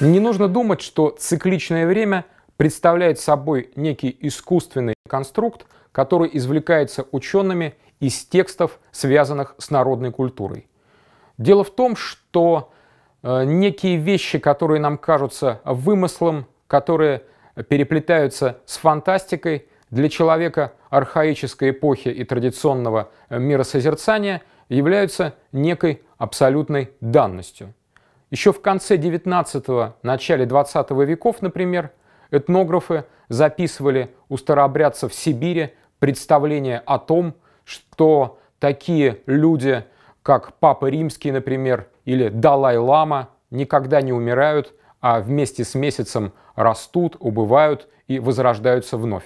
Не нужно думать, что цикличное время представляет собой некий искусственный конструкт, который извлекается учеными из текстов, связанных с народной культурой. Дело в том, что э, некие вещи, которые нам кажутся вымыслом, которые переплетаются с фантастикой, для человека архаической эпохи и традиционного э, миросозерцания являются некой абсолютной данностью. Еще в конце 19 начале 20 веков, например, этнографы записывали у старообрядцев Сибири представление о том, что такие люди, как Папа Римский, например, или Далай-Лама, никогда не умирают, а вместе с месяцем растут, убывают и возрождаются вновь.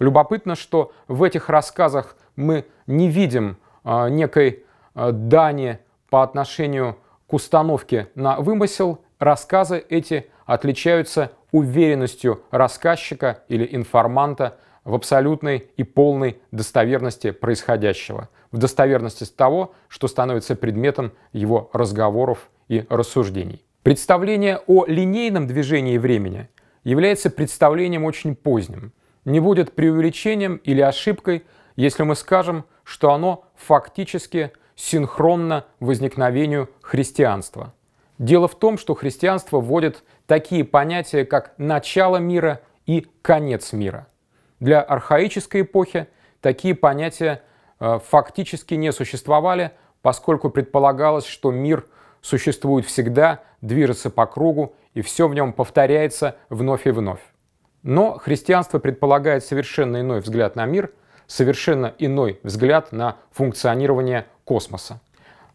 Любопытно, что в этих рассказах мы не видим а, некой а, дани по отношению к установке на вымысел, рассказы эти отличаются уверенностью рассказчика или информанта в абсолютной и полной достоверности происходящего, в достоверности того, что становится предметом его разговоров и рассуждений. Представление о линейном движении времени является представлением очень поздним. Не будет преувеличением или ошибкой, если мы скажем, что оно фактически – синхронно возникновению христианства. Дело в том, что христианство вводит такие понятия, как начало мира и конец мира. Для архаической эпохи такие понятия э, фактически не существовали, поскольку предполагалось, что мир существует всегда, движется по кругу и все в нем повторяется вновь и вновь. Но христианство предполагает совершенно иной взгляд на мир, совершенно иной взгляд на функционирование космоса.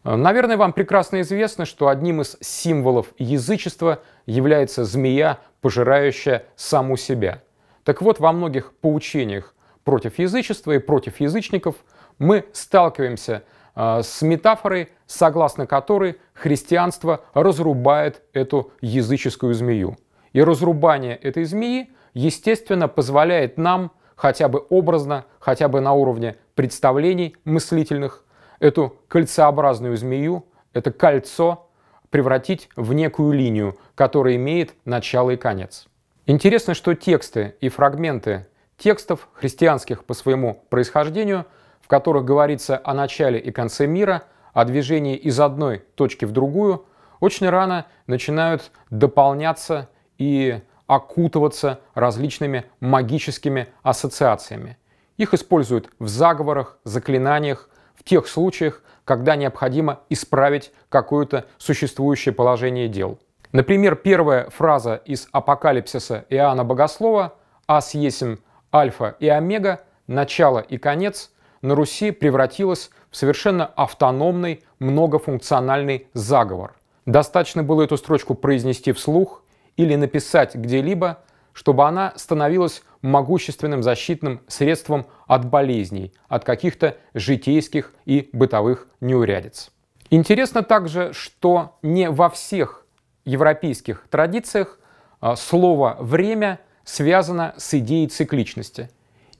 Э, наверное, вам прекрасно известно, что одним из символов язычества является змея, пожирающая саму себя. Так вот, во многих поучениях против язычества и против язычников мы сталкиваемся э, с метафорой, согласно которой христианство разрубает эту языческую змею. И разрубание этой змеи, естественно, позволяет нам хотя бы образно, хотя бы на уровне представлений мыслительных – эту кольцеобразную змею, это кольцо превратить в некую линию, которая имеет начало и конец. Интересно, что тексты и фрагменты текстов, христианских по своему происхождению, в которых говорится о начале и конце мира, о движении из одной точки в другую, очень рано начинают дополняться и окутываться различными магическими ассоциациями. Их используют в заговорах, заклинаниях, в тех случаях, когда необходимо исправить какое-то существующее положение дел. Например, первая фраза из апокалипсиса Иоанна Богослова «Ас есим альфа и омега, начало и конец» на Руси превратилась в совершенно автономный многофункциональный заговор. Достаточно было эту строчку произнести вслух или написать где-либо, чтобы она становилась могущественным защитным средством от болезней, от каких-то житейских и бытовых неурядиц. Интересно также, что не во всех европейских традициях а, слово «время» связано с идеей цикличности.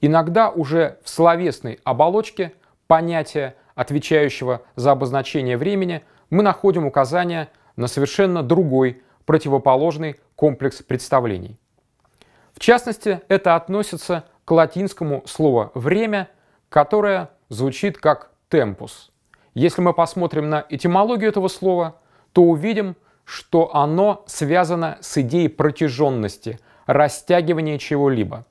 Иногда уже в словесной оболочке понятия, отвечающего за обозначение времени, мы находим указание на совершенно другой, противоположный комплекс представлений. В частности, это относится к латинскому слову «время», которое звучит как «темпус». Если мы посмотрим на этимологию этого слова, то увидим, что оно связано с идеей протяженности, растягивания чего-либо.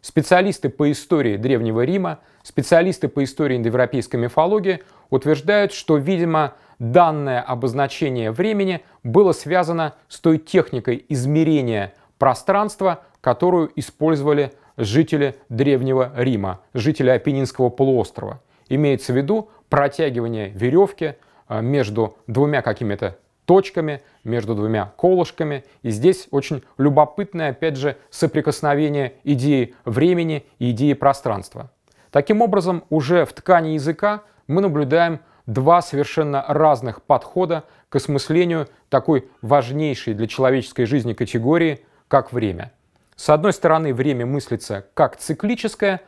Специалисты по истории Древнего Рима, специалисты по истории индоевропейской мифологии утверждают, что, видимо, данное обозначение времени было связано с той техникой измерения пространства, которую использовали жители Древнего Рима, жители Апеннинского полуострова. Имеется в виду протягивание веревки а, между двумя какими-то точками, между двумя колышками. И здесь очень любопытное, опять же, соприкосновение идеи времени и идеи пространства. Таким образом, уже в ткани языка мы наблюдаем два совершенно разных подхода к осмыслению такой важнейшей для человеческой жизни категории, как время. С одной стороны, время мыслится как циклическое,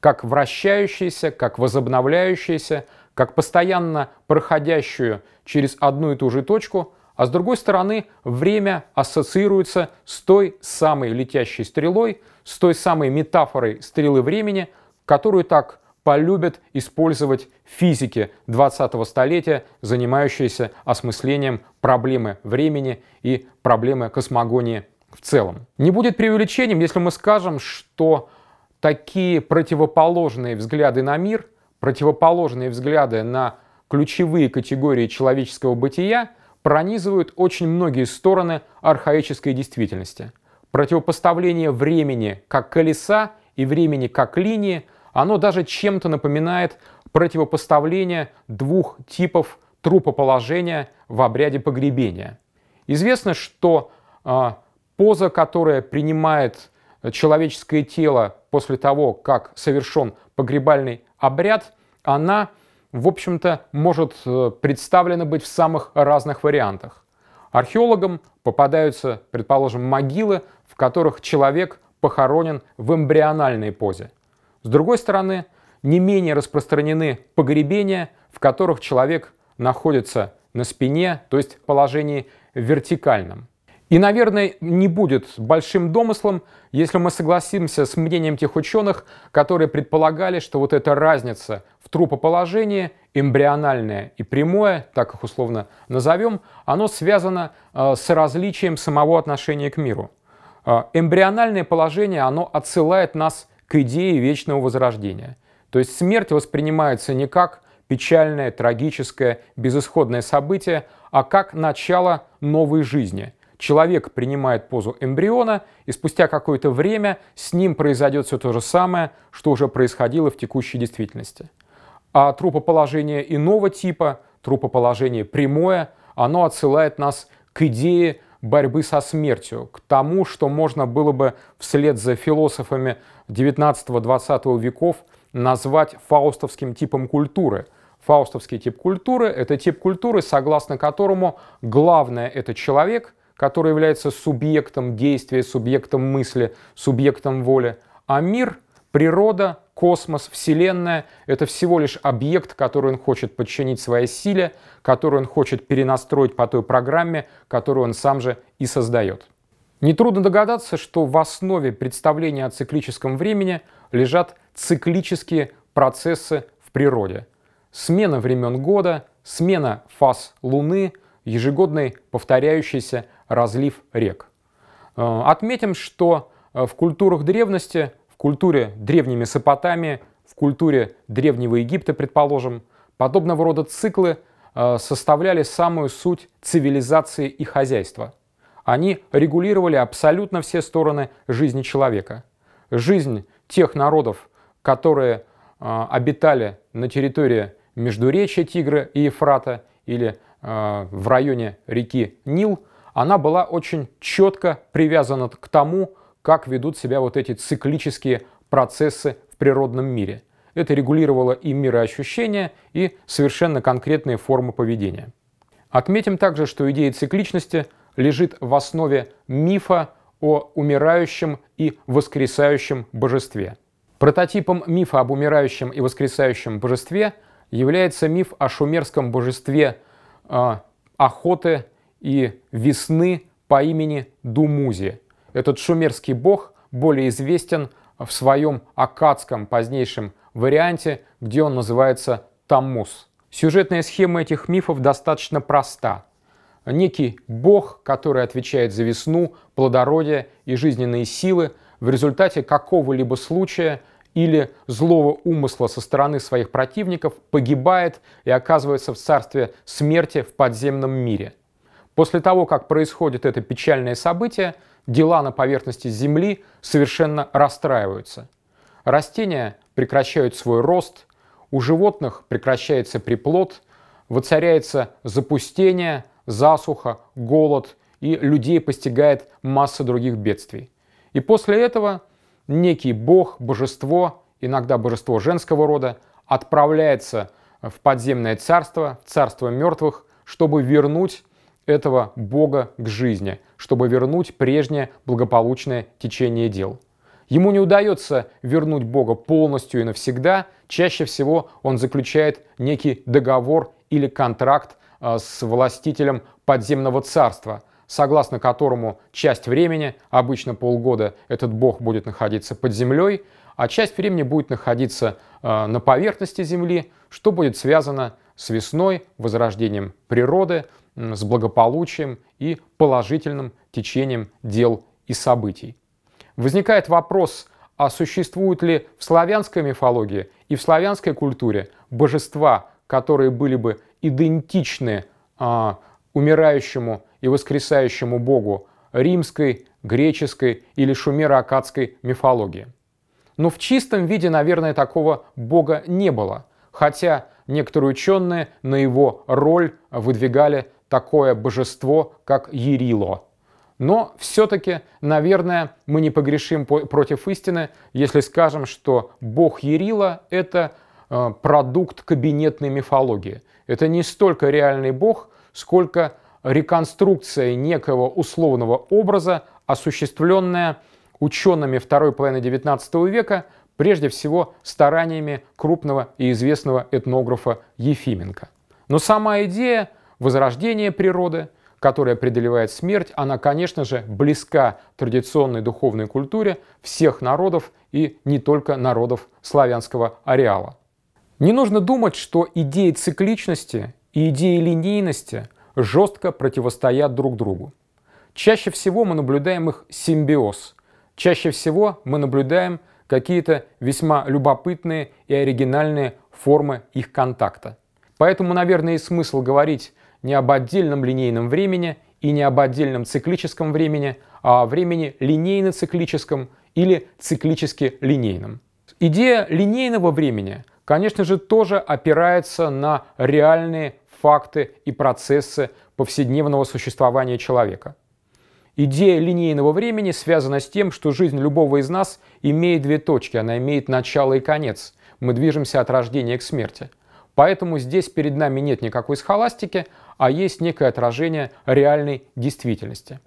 как вращающееся, как возобновляющееся, как постоянно проходящую через одну и ту же точку, а с другой стороны, время ассоциируется с той самой летящей стрелой, с той самой метафорой стрелы времени, которую так полюбят использовать физики 20-го столетия, занимающиеся осмыслением проблемы времени и проблемы космогонии в целом. Не будет преувеличением, если мы скажем, что такие противоположные взгляды на мир, противоположные взгляды на ключевые категории человеческого бытия пронизывают очень многие стороны архаической действительности. Противопоставление времени как колеса и времени как линии, оно даже чем-то напоминает противопоставление двух типов трупоположения в обряде погребения. Известно, что а, поза, которая принимает э, человеческое тело после того, как совершен погребальный обряд, она, в общем-то, может э, представлена быть в самых разных вариантах. Археологам попадаются, предположим, могилы, в которых человек похоронен в эмбриональной позе. С другой стороны, не менее распространены погребения, в которых человек находится на спине, то есть в положении вертикальном. И, наверное, не будет большим домыслом, если мы согласимся с мнением тех ученых, которые предполагали, что вот эта разница в трупоположении, эмбриональное и прямое, так их условно назовем, оно связано э, с различием самого отношения к миру. Э, эмбриональное положение, оно отсылает нас к идее вечного возрождения. То есть смерть воспринимается не как печальное, трагическое, безысходное событие, а как начало новой жизни – Человек принимает позу эмбриона, и спустя какое-то время с ним произойдет все то же самое, что уже происходило в текущей действительности. А трупоположение иного типа, трупоположение прямое, оно отсылает нас к идее борьбы со смертью, к тому, что можно было бы вслед за философами XIX-XX веков назвать фаустовским типом культуры. Фаустовский тип культуры — это тип культуры, согласно которому главное — это человек — который является субъектом действия, субъектом мысли, субъектом воли. А мир, природа, космос, Вселенная — это всего лишь объект, который он хочет подчинить своей силе, который он хочет перенастроить по той программе, которую он сам же и создает. Нетрудно догадаться, что в основе представления о циклическом времени лежат циклические процессы в природе. Смена времен года, смена фаз Луны, ежегодный повторяющийся разлив рек. Э, отметим, что э, в культурах древности, в культуре древней Месопотамии, в культуре древнего Египта, предположим, подобного рода циклы э, составляли самую суть цивилизации и хозяйства. Они регулировали абсолютно все стороны жизни человека. Жизнь тех народов, которые обитали на территории Междуречья Тигра и Ефрата или в районе реки Нил – она была очень четко привязана к тому, как ведут себя вот эти циклические процессы в природном мире. Это регулировало и мироощущения, и совершенно конкретные формы поведения. Отметим также, что идея цикличности лежит в основе мифа о умирающем и воскресающем божестве. Прототипом мифа об умирающем и воскресающем божестве является миф о шумерском божестве э, охоты и весны по имени Думузи. Этот шумерский бог более известен в своем акадском позднейшем варианте, где он называется Тамус. Сюжетная схема этих мифов достаточно проста. Некий бог, который отвечает за весну, плодородие и жизненные силы, в результате какого-либо случая или злого умысла со стороны своих противников погибает и оказывается в царстве смерти в подземном мире – После того, как происходит это печальное событие, дела на поверхности Земли совершенно расстраиваются. Растения прекращают свой рост, у животных прекращается приплод, воцаряется запустение, засуха, голод, и людей постигает масса других бедствий. И после этого некий бог, божество, иногда божество женского рода, отправляется в подземное царство, царство мертвых, чтобы вернуть этого Бога к жизни, чтобы вернуть прежнее благополучное течение дел. Ему не удается вернуть Бога полностью и навсегда, чаще всего он заключает некий договор или контракт а, с властителем подземного царства, согласно которому часть времени, обычно полгода, этот бог будет находиться под землей, а часть времени будет находиться а, на поверхности земли, что будет связано с весной, возрождением природы, с благополучием и положительным течением дел и событий. Возникает вопрос, а существуют ли в славянской мифологии и в славянской культуре божества, которые были бы идентичны а, умирающему и воскресающему богу римской, греческой или шумеро-акадской мифологии. Но в чистом виде, наверное, такого бога не было, хотя некоторые ученые на его роль выдвигали такое божество, как Ерило. Но все-таки, наверное, мы не погрешим против истины, если скажем, что бог Ерила — это э, продукт кабинетной мифологии. Это не столько реальный бог, сколько реконструкция некого условного образа, осуществленная учеными второй половины XIX века, прежде всего стараниями крупного и известного этнографа Ефименко. Но сама идея — возрождение природы, которая преодолевает смерть, она, конечно же, близка традиционной духовной культуре всех народов и не только народов славянского ареала. Не нужно думать, что идеи цикличности и идеи линейности жестко противостоят друг другу. Чаще всего мы наблюдаем их симбиоз. Чаще всего мы наблюдаем какие-то весьма любопытные и оригинальные формы их контакта. Поэтому, наверное, и смысл говорить не об отдельном линейном времени и не об отдельном циклическом времени, а о времени линейно-циклическом или циклически-линейном. Идея линейного времени, конечно же, тоже опирается на реальные факты и процессы повседневного существования человека. Идея линейного времени связана с тем, что жизнь любого из нас имеет две точки, она имеет начало и конец. Мы движемся от рождения к смерти. Поэтому здесь перед нами нет никакой схоластики, а есть некое отражение реальной действительности.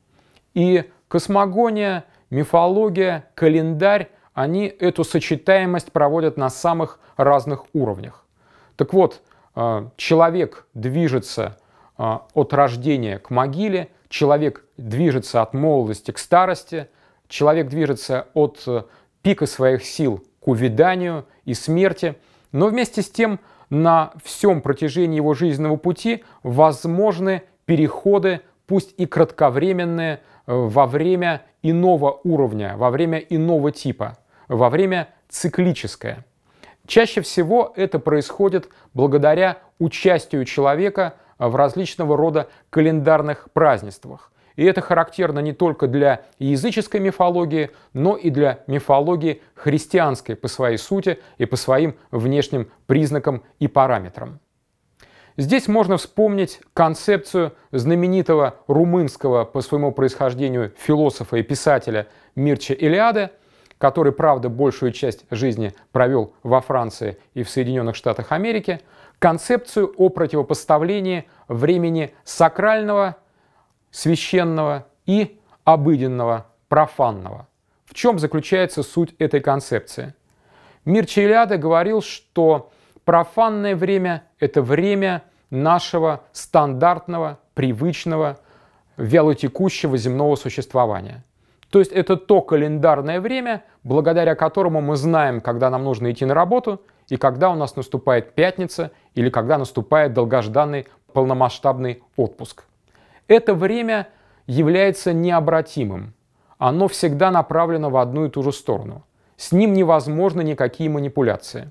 И космогония, мифология, календарь, они эту сочетаемость проводят на самых разных уровнях. Так вот, э, человек движется э, от рождения к могиле, человек движется от молодости к старости, человек движется от э, пика своих сил к увиданию и смерти, но вместе с тем – на всем протяжении его жизненного пути возможны переходы, пусть и кратковременные, э, во время иного уровня, во время иного типа, во время циклическое. Чаще всего это происходит благодаря участию человека э, в различного рода календарных празднествах. И это характерно не только для языческой мифологии, но и для мифологии христианской по своей сути и по своим внешним признакам и параметрам. Здесь можно вспомнить концепцию знаменитого румынского по своему происхождению философа и писателя Мирча Илиаде, который, правда, большую часть жизни провел во Франции и в Соединенных Штатах Америки, концепцию о противопоставлении времени сакрального священного и обыденного, профанного. В чем заключается суть этой концепции? Мир Челяда говорил, что профанное время – это время нашего стандартного, привычного, вялотекущего земного существования. То есть это то календарное время, благодаря которому мы знаем, когда нам нужно идти на работу и когда у нас наступает пятница или когда наступает долгожданный полномасштабный отпуск. Это время является необратимым. Оно всегда направлено в одну и ту же сторону. С ним невозможны никакие манипуляции.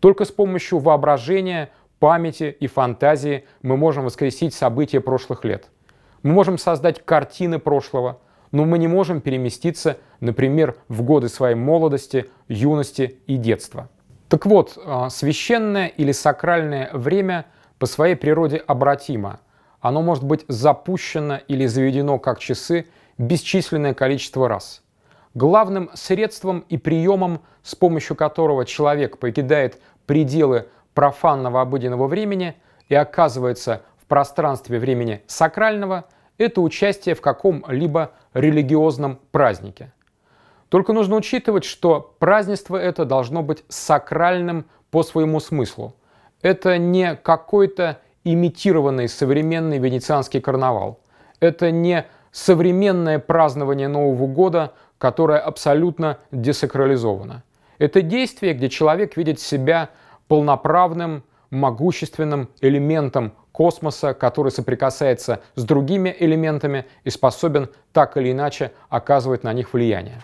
Только с помощью воображения, памяти и фантазии мы можем воскресить события прошлых лет. Мы можем создать картины прошлого, но мы не можем переместиться, например, в годы своей молодости, юности и детства. Так вот, а, священное или сакральное время по своей природе обратимо – оно может быть запущено или заведено как часы бесчисленное количество раз. Главным средством и приемом, с помощью которого человек покидает пределы профанного обыденного времени и оказывается в пространстве времени сакрального, это участие в каком-либо религиозном празднике. Только нужно учитывать, что празднество это должно быть сакральным по своему смыслу. Это не какой-то имитированный современный венецианский карнавал. Это не современное празднование Нового года, которое абсолютно десакрализовано. Это действие, где человек видит себя полноправным, могущественным элементом космоса, который соприкасается с другими элементами и способен так или иначе оказывать на них влияние.